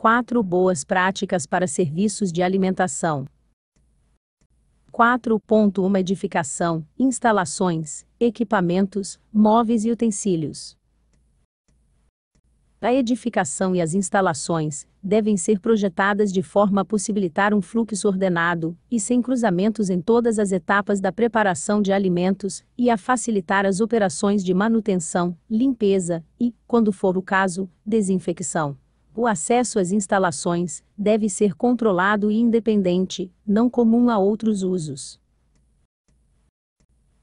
4 Boas práticas para serviços de alimentação. 4.1 Edificação, instalações, equipamentos, móveis e utensílios. A edificação e as instalações devem ser projetadas de forma a possibilitar um fluxo ordenado e sem cruzamentos em todas as etapas da preparação de alimentos e a facilitar as operações de manutenção, limpeza e, quando for o caso, desinfecção o acesso às instalações deve ser controlado e independente, não comum a outros usos.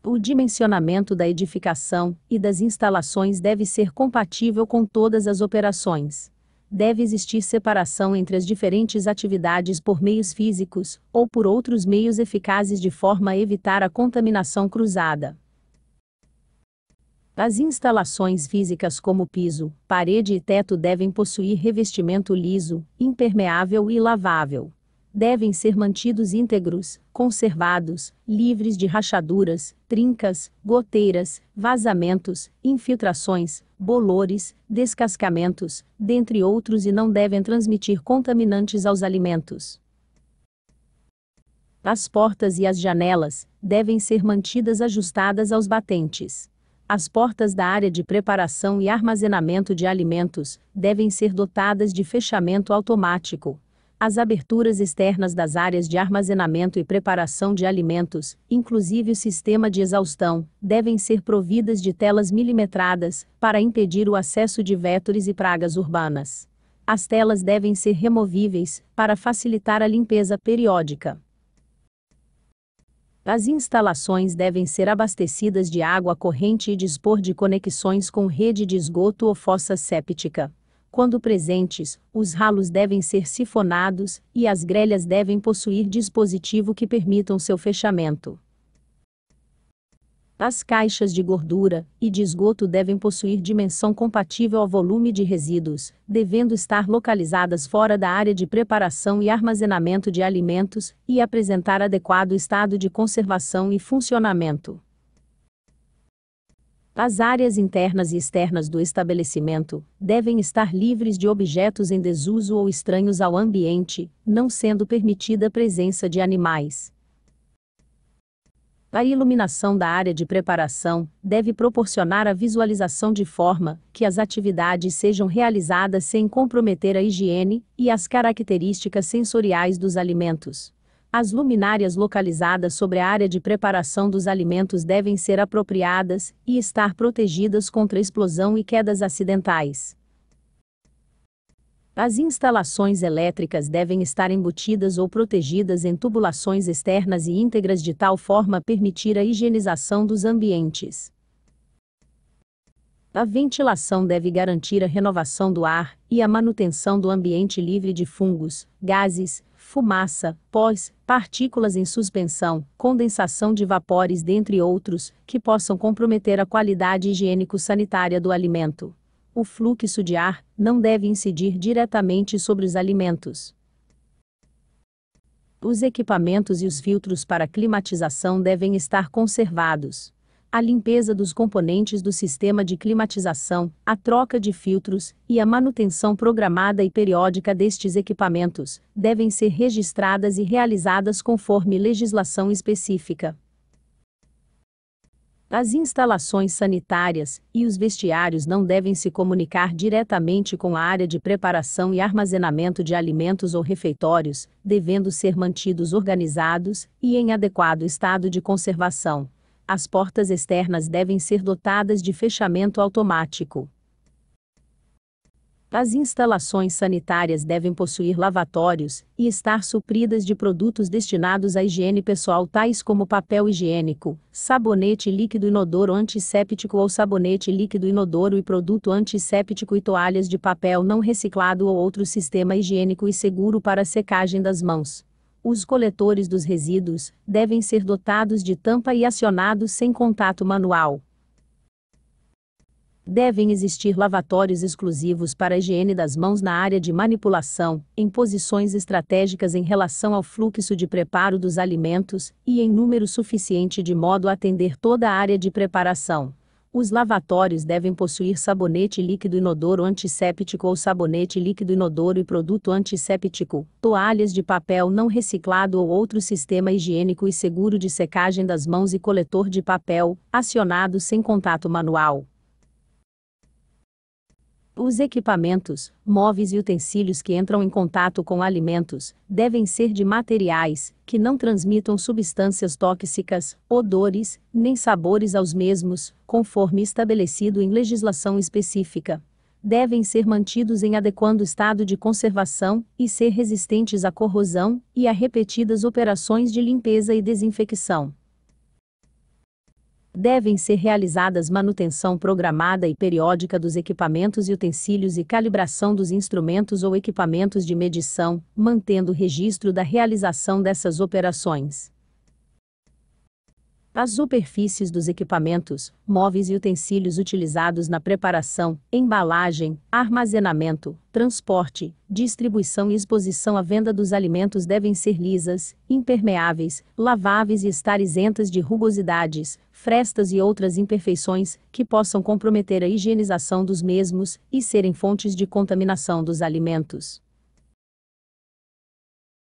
O dimensionamento da edificação e das instalações deve ser compatível com todas as operações. Deve existir separação entre as diferentes atividades por meios físicos ou por outros meios eficazes de forma a evitar a contaminação cruzada. As instalações físicas como piso, parede e teto devem possuir revestimento liso, impermeável e lavável. Devem ser mantidos íntegros, conservados, livres de rachaduras, trincas, goteiras, vazamentos, infiltrações, bolores, descascamentos, dentre outros, e não devem transmitir contaminantes aos alimentos. As portas e as janelas devem ser mantidas ajustadas aos batentes. As portas da área de preparação e armazenamento de alimentos devem ser dotadas de fechamento automático. As aberturas externas das áreas de armazenamento e preparação de alimentos, inclusive o sistema de exaustão, devem ser providas de telas milimetradas para impedir o acesso de vetores e pragas urbanas. As telas devem ser removíveis para facilitar a limpeza periódica. As instalações devem ser abastecidas de água corrente e dispor de conexões com rede de esgoto ou fossa séptica. Quando presentes, os ralos devem ser sifonados e as grelhas devem possuir dispositivo que permitam seu fechamento. As caixas de gordura e de esgoto devem possuir dimensão compatível ao volume de resíduos, devendo estar localizadas fora da área de preparação e armazenamento de alimentos e apresentar adequado estado de conservação e funcionamento. As áreas internas e externas do estabelecimento devem estar livres de objetos em desuso ou estranhos ao ambiente, não sendo permitida a presença de animais. A iluminação da área de preparação deve proporcionar a visualização de forma que as atividades sejam realizadas sem comprometer a higiene e as características sensoriais dos alimentos. As luminárias localizadas sobre a área de preparação dos alimentos devem ser apropriadas e estar protegidas contra explosão e quedas acidentais. As instalações elétricas devem estar embutidas ou protegidas em tubulações externas e íntegras de tal forma permitir a higienização dos ambientes. A ventilação deve garantir a renovação do ar e a manutenção do ambiente livre de fungos, gases, fumaça, pós, partículas em suspensão, condensação de vapores, dentre outros, que possam comprometer a qualidade higiênico-sanitária do alimento o fluxo de ar não deve incidir diretamente sobre os alimentos. Os equipamentos e os filtros para climatização devem estar conservados. A limpeza dos componentes do sistema de climatização, a troca de filtros e a manutenção programada e periódica destes equipamentos devem ser registradas e realizadas conforme legislação específica. As instalações sanitárias e os vestiários não devem se comunicar diretamente com a área de preparação e armazenamento de alimentos ou refeitórios, devendo ser mantidos organizados e em adequado estado de conservação. As portas externas devem ser dotadas de fechamento automático. As instalações sanitárias devem possuir lavatórios e estar supridas de produtos destinados à higiene pessoal, tais como papel higiênico, sabonete líquido inodoro antisséptico ou sabonete líquido inodoro e produto antisséptico e toalhas de papel não reciclado ou outro sistema higiênico e seguro para a secagem das mãos. Os coletores dos resíduos devem ser dotados de tampa e acionados sem contato manual. Devem existir lavatórios exclusivos para a higiene das mãos na área de manipulação, em posições estratégicas em relação ao fluxo de preparo dos alimentos, e em número suficiente de modo a atender toda a área de preparação. Os lavatórios devem possuir sabonete líquido inodoro antisséptico ou sabonete líquido inodoro e produto antisséptico, toalhas de papel não reciclado ou outro sistema higiênico e seguro de secagem das mãos e coletor de papel, acionado sem contato manual. Os equipamentos, móveis e utensílios que entram em contato com alimentos devem ser de materiais que não transmitam substâncias tóxicas, odores, nem sabores aos mesmos, conforme estabelecido em legislação específica. Devem ser mantidos em adequado estado de conservação e ser resistentes à corrosão e a repetidas operações de limpeza e desinfecção devem ser realizadas manutenção programada e periódica dos equipamentos e utensílios e calibração dos instrumentos ou equipamentos de medição, mantendo registro da realização dessas operações. As superfícies dos equipamentos, móveis e utensílios utilizados na preparação, embalagem, armazenamento, transporte, distribuição e exposição à venda dos alimentos devem ser lisas, impermeáveis, laváveis e estar isentas de rugosidades, frestas e outras imperfeições que possam comprometer a higienização dos mesmos e serem fontes de contaminação dos alimentos.